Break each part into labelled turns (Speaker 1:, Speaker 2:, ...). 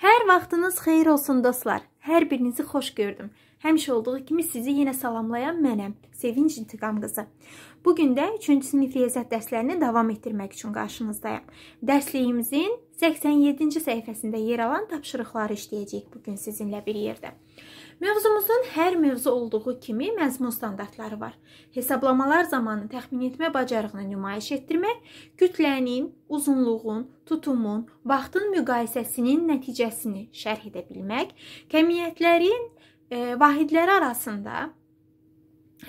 Speaker 1: Hər vaxtınız xeyir olsun dostlar. Hər birinizi xoş gördüm. Həmişə olduğu kimi sizi yenə salamlayan mənəm, Sevinç İntiqam qızı. Bu gün də 3-cü sinif riyaziyyat dərslərini davam etdirmək üçün qarşınızdayam. Dərsliyimizin 87-ci səhifəsində yer alan tapşırıqları işləyəcəyik bu gün sizinlə bir yerdə. Mövzumuzun hər mövzu olduğu kimi məzmun standartları var. Hesablamalar zamanı təxmin etmə bacarığını nümayiş etdirmək, kütlənin, uzunluğun, tutumun, vaxtın müqayisəsinin nəticəsini şərh edə bilmək, kəmiyyətlərin e, vahidləri arasında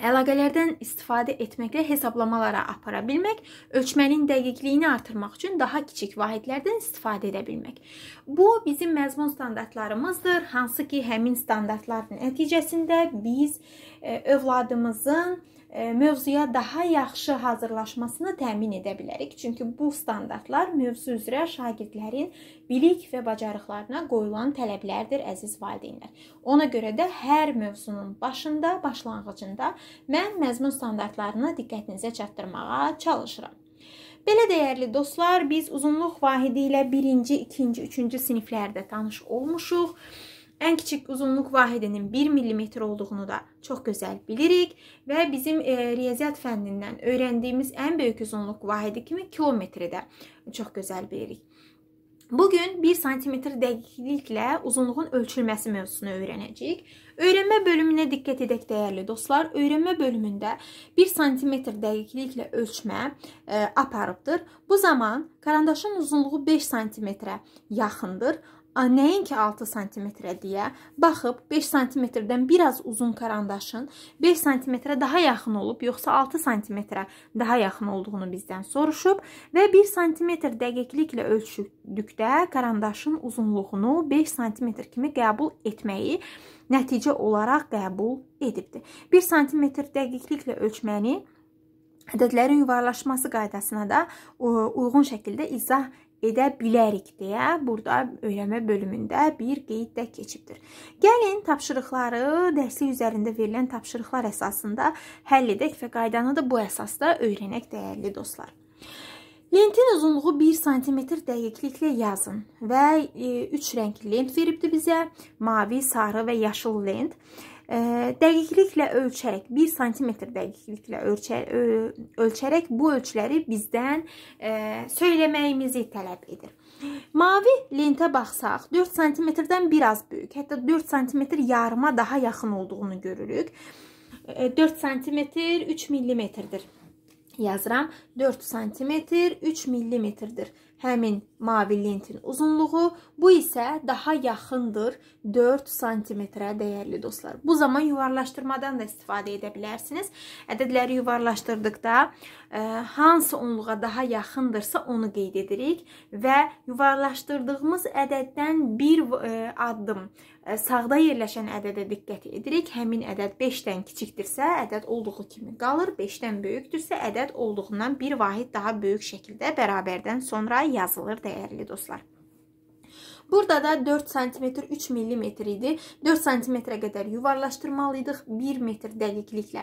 Speaker 1: Əlaqələrdən istifadə etməklə hesablamalara apara bilmək, ölçmənin dəqiqliyini artırmaq üçün daha kiçik vahidlərdən istifadə edə bilmək. Bu bizim məzmun standartlarımızdır, hansı ki, həmin standartların nəticəsində biz e, övladımızın E, mövzuya daha yaxşı hazırlaşmasını təmin edə bilərik. Çünki bu standartlar mövzu üzrə şagirdlərin bilik və bacarıqlarına qoyulan tələblərdir, əziz valideynlər. Ona görə də hər mövzunun başında, başlanğıcında mən məzmun standartlarını diqqətinizə çatdırmağa çalışıram. Belə dəyərli dostlar, biz uzunluq vahidi ilə 1-ci, 2-ci, 3-cü siniflərdə tanış olmuşuq. Ən kiçik uzunluq vahidinin 1 mm olduğunu da çox gözəl bilirik və bizim e, riyaziyyat fənnindən öyrəndiyimiz ən böyük uzunluq vahidi kimi kilometri də çox gözəl bilirik. Bugün 1 sm dəqiqliklə uzunluğun ölçülməsi mövzusunu öyrənəcəyik. Öyrənmə bölümünə diqqət edək dəyərli dostlar. Öyrənmə bölümündə 1 sm dəqiqliklə ölçmə ə, e, aparıbdır. Bu zaman karandaşın uzunluğu 5 sm-ə yaxındır. Nəinki 6 santimetrə deyə baxıb 5 santimetrdən biraz uzun karandaşın 5 santimetrə daha yaxın olub, yoxsa 6 santimetrə daha yaxın olduğunu bizdən soruşub və 1 santimetr dəqiqliklə ölçdükdə karandaşın uzunluğunu 5 santimetr kimi qəbul etməyi nəticə olaraq qəbul edibdi. 1 santimetr dəqiqliklə ölçməni ədədlərin yuvarlaşması qaydasına da e, uyğun şəkildə izah edə bilərik deyə burada öyrənmə bölümündə bir qeyd də keçibdir. Gəlin tapşırıqları dərslik üzərində verilən tapşırıqlar əsasında həll edək və qaydanı da bu əsasda öyrənək dəyərli dostlar. Lentin uzunluğu 1 sm dəqiqliklə yazın və 3 e, rəngli lent veribdi bizə: mavi, sarı və yaşıl lent. Dəqiqliklə ölçərək 1 sm dəqiqliklə ölçər, ölçərək bu ölçüləri bizdən e, söyləməyimizi tələb edir. Mavi lentə baxsaq 4 sm-dən biraz böyük, hətta 4 sm yarıma daha yaxın olduğunu görürük. 4 sm 3 mm-dir. Yazıram 4 sm 3 mm-dir. Həmin mavi lentin uzunluğu, bu isə daha yaxındır 4 sm-ə dəyərli dostlar. Bu zaman yuvarlaşdırmadan da istifadə edə bilərsiniz. Ədədləri yuvarlaşdırdıqda e, hansı onluğa daha yaxındırsa onu qeyd edirik və yuvarlaşdırdığımız ədəddən bir e, addım e, sağda yerləşən ədədə diqqət edirik. Həmin ədəd 5-dən kiçikdirsə, ədəd olduğu kimi qalır, 5-dən böyükdürsə, ədəd olduğundan bir vahid daha böyük şəkildə bərabərdən sonra yazılır dəyərli dəyərli dostlar. Burada da 4 sm 3 mm idi. 4 sm-ə qədər yuvarlaşdırmalıydıq 1 metr dəqiqliklə.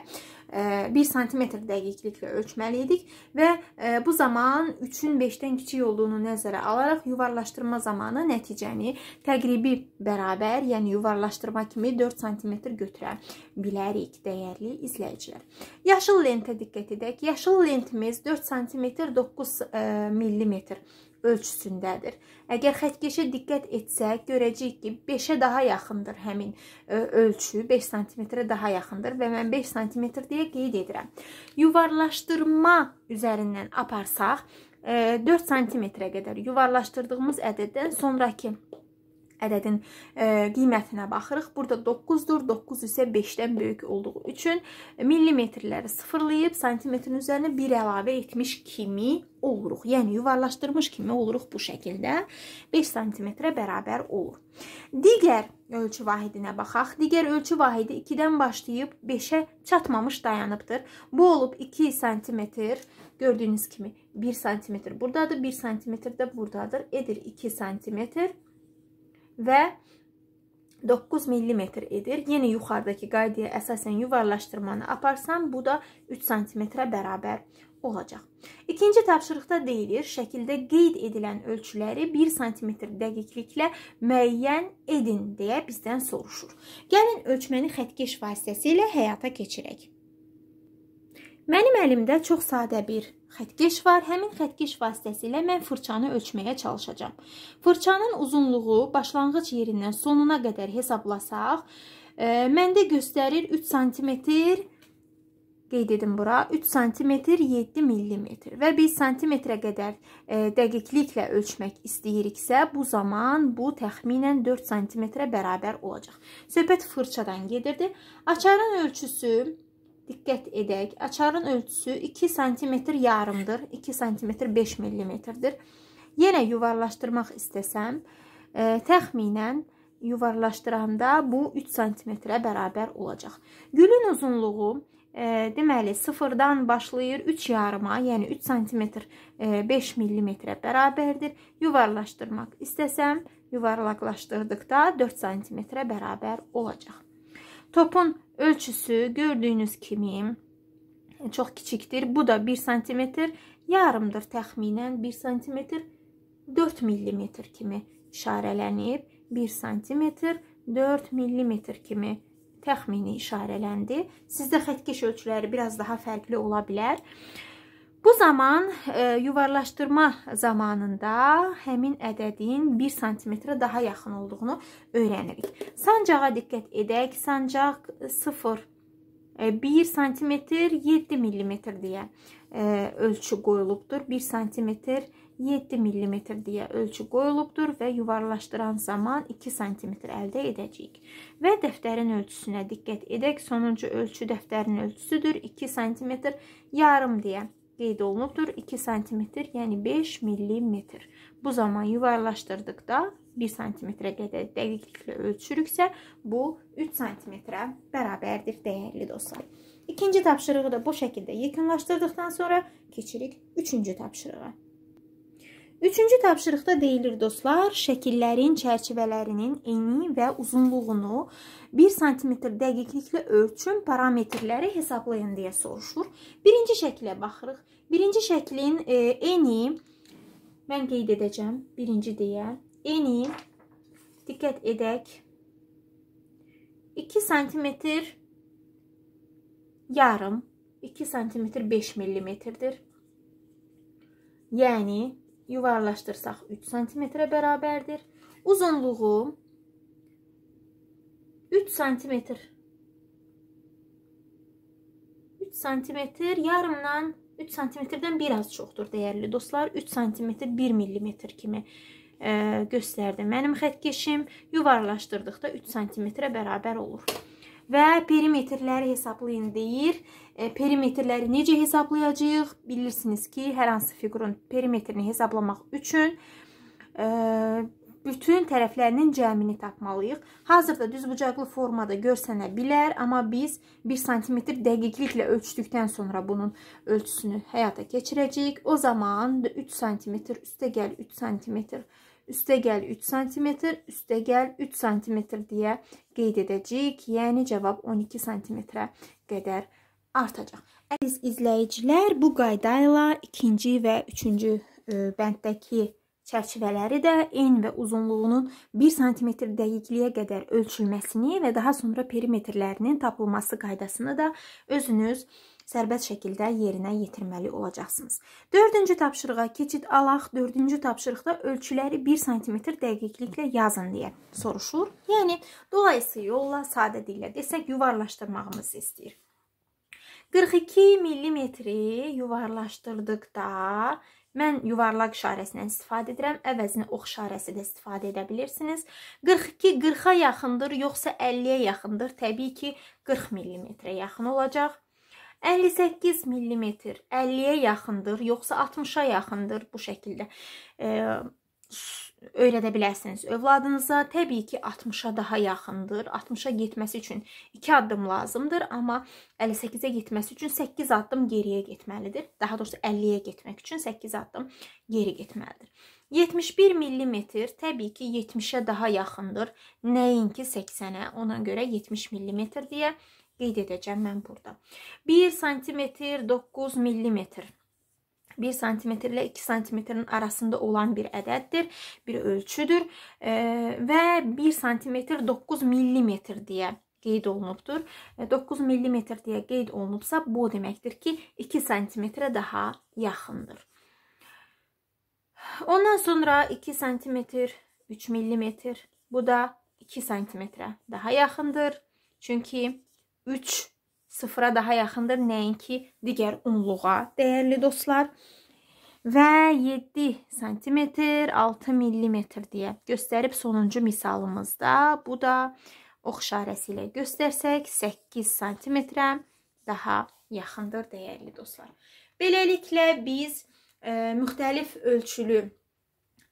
Speaker 1: 1 e, sm dəqiqliklə ölçməli idik və e, bu zaman 3-ün 5-dən kiçik olduğunu nəzərə alaraq yuvarlaşdırma zamanı nəticəni təqribi bərabər, yəni yuvarlaşdırma kimi 4 sm götürə bilərik dəyərli izləyicilər. Yaşıl lentə diqqət edək. Yaşıl lentimiz 4 sm 9 mm ölçüsündədir. Əgər xətkeşə diqqət etsək, görəcəyik ki, 5-ə daha yaxındır həmin e, ölçü, 5 sm-ə daha yaxındır və mən 5 sm deyə qeyd edirəm. Yuvarlaşdırma üzərindən aparsaq, 4 e, sm-ə qədər yuvarlaşdırdığımız ədəddən sonrakı ədədin e, qiymətinə baxırıq. Burada 9-dur, 9 isə 5-dən böyük olduğu üçün millimetrləri sıfırlayıb santimetrin üzərinə 1 əlavə etmiş kimi oluruq. Yəni yuvarlaşdırmış kimi oluruq bu şəkildə. 5 santimetrə bərabər olur. Digər ölçü vahidinə baxaq. Digər ölçü vahidi 2-dən başlayıb 5-ə çatmamış dayanıbdır. Bu olub 2 santimetr. Gördüyünüz kimi 1 santimetr buradadır, 1 santimetr də buradadır. Edir 2 santimetr və 9 mm edir. Yenə yuxarıdaki qaydaya əsasən yuvarlaşdırmanı aparsam, bu da 3 cm-ə bərabər olacaq. İkinci tapşırıqda deyilir, şəkildə qeyd edilən ölçüləri 1 sm dəqiqliklə müəyyən edin deyə bizdən soruşur. Gəlin ölçməni xətkeş vasitəsilə həyata keçirək. Mənim əlimdə çox sadə bir xətkeş var. Həmin xətkeş vasitəsilə mən fırçanı ölçməyə çalışacağam. Fırçanın uzunluğu başlanğıc yerindən sonuna qədər hesablasaq, e, məndə göstərir 3 sm qeyd edim bura 3 sm 7 mm və biz santimetrə qədər e, dəqiqliklə ölçmək istəyiriksə, bu zaman bu təxminən 4 sm-ə bərabər olacaq. Söhbət fırçadan gedirdi. Açarın ölçüsü Diqqət edək. Açarın ölçüsü 2 sm yarımdır. 2 sm 5 mm-dir. Yenə yuvarlaşdırmaq istəsəm, ə, e, təxminən yuvarlaşdıranda bu 3 sm-ə bərabər olacaq. Gülün uzunluğu ə, e, deməli 0-dan başlayır 3 yarıma, yəni 3 sm 5 mm-ə bərabərdir. Yuvarlaşdırmaq istəsəm, yuvarlaqlaşdırdıqda 4 sm-ə bərabər olacaq. Topun Ölçüsü gördüyünüz kimi çox kiçikdir. Bu da 1 sm yarımdır təxminən 1 sm 4 mm kimi işarələnib. 1 sm 4 mm kimi təxmini işarələndi. Sizdə xətkeş ölçüləri biraz daha fərqli ola bilər. Bu zaman e, yuvarlaşdırma zamanında həmin ədədin 1 sm daha yaxın olduğunu öyrənirik. Sancağa diqqət edək. Sancaq 0 1 sm 7 mm deyə e, ölçü qoyulubdur. 1 sm 7 mm deyə ölçü qoyulubdur və yuvarlaşdıran zaman 2 sm əldə edəcəyik. Və dəftərin ölçüsünə diqqət edək. Sonuncu ölçü dəftərin ölçüsüdür. 2 sm yarım deyə qeyd olunubdur 2 sm, yəni 5 mm. Bu zaman yuvarlaşdırdıqda 1 sm-ə qədər dəqiqliklə ölçürüksə, bu 3 sm-ə bərabərdir dəyərli dostlar. İkinci tapşırığı da bu şəkildə yekunlaşdırdıqdan sonra keçirik üçüncü tapşırığa. Üçüncü tapşırıqda deyilir dostlar, şəkillərin çərçivələrinin eni və uzunluğunu 1 sm dəqiqliklə ölçün, parametrləri hesablayın deyə soruşur. Birinci şəklə baxırıq. Birinci şəklin e, eni, mən qeyd edəcəm, birinci deyə, eni, diqqət edək, 2 sm yarım, 2 sm 5 mm-dir. Yəni, yuvarlaşdırsaq 3 sm-ə bərabərdir. Uzunluğu 3 sm. 3 sm yarımdan 3 sm-dən bir az çoxdur dəyərli dostlar. 3 sm 1 mm kimi ə, e, göstərdim. Mənim xətt keçim yuvarlaşdırdıqda 3 sm-ə bərabər olur və perimetrləri hesablayın deyir. E, perimetrləri necə hesablayacağıq? Bilirsiniz ki, hər hansı fiqurun perimetrini hesablamaq üçün e, bütün tərəflərinin cəmini tapmalıyıq. Hazırda düzbucaqlı formada görsənə bilər, amma biz 1 sm dəqiqliklə ölçdükdən sonra bunun ölçüsünü həyata keçirəcəyik. O zaman 3 sm üstə gəl 3 sm üstə gəl 3 sm, üstə gəl 3 sm deyə qeyd edəcəyik. Yəni cavab 12 sm-ə qədər artacaq. Əziz izləyicilər, bu qayda ilə 2-ci və 3-cü e, bənddəki çərçivələri də en və uzunluğunun 1 sm dəqiqliyə qədər ölçülməsini və daha sonra perimetrlərinin tapılması qaydasını da özünüz sərbəst şəkildə yerinə yetirməli olacaqsınız. 4-cü tapşırığa keçid alaq. 4-cü tapşırıqda ölçüləri 1 sm dəqiqliklə yazın deyə soruşur. Yəni dolayısı yolla sadə dillə desək yuvarlaşdırmağımızı istəyir. 42 mm-i yuvarlaşdırdıqda Mən yuvarlaq işarəsindən istifadə edirəm. Əvəzinə ox işarəsi də istifadə edə bilirsiniz. 42 40-a yaxındır, yoxsa 50-yə yaxındır? Təbii ki, 40 mm-ə yaxın olacaq. 58 mm 50-yə yaxındır, yoxsa 60-a yaxındır bu şəkildə e, öyrədə bilərsiniz. Övladınıza təbii ki 60-a daha yaxındır. 60-a getməsi üçün 2 addım lazımdır, amma 58-ə getməsi üçün 8 addım geriyə getməlidir. Daha doğrusu 50-yə getmək üçün 8 addım geri getməlidir. 71 mm təbii ki 70-ə daha yaxındır. Nəinki 80-ə, ona görə 70 mm deyə qeyd edəcəm mən burada. 1 sm 9 mm 1 sm ilə 2 sm-nin arasında olan bir ədəddir, bir ölçüdür e, və 1 sm 9 mm deyə qeyd olunubdur. 9 e, mm deyə qeyd olunubsa, bu deməkdir ki, 2 sm-ə daha yaxındır. Ondan sonra 2 sm, 3 mm, bu da 2 sm-ə daha yaxındır. Çünki 3 sıfıra daha yaxındır nəinki digər unluğa. Dəyərli dostlar, və 7 sm, 6 mm deyə göstərib sonuncu misalımızda bu da ox işarəsi ilə göstərsək 8 sm daha yaxındır dəyərli dostlar. Beləliklə biz ə, e, müxtəlif ölçülü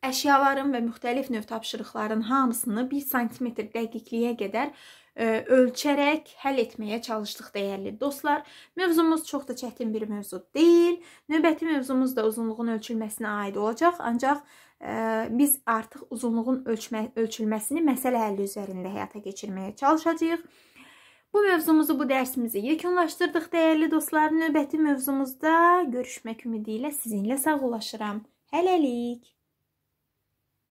Speaker 1: əşyaların və müxtəlif növ tapşırıqların hamısını 1 sm dəqiqliyə qədər E, ölçərək həll etməyə çalışdıq dəyərli dostlar. Mövzumuz çox da çətin bir mövzu deyil. Növbəti mövzumuz da uzunluğun ölçülməsinə aid olacaq, ancaq ə, e, biz artıq uzunluğun ölçmə, ölçülməsini məsələ həlli üzərində həyata keçirməyə çalışacağıq. Bu mövzumuzu, bu dərsimizi yekunlaşdırdıq dəyərli dostlar. Növbəti mövzumuzda görüşmək ümidi ilə sizinlə sağollaşıram. Hələlik.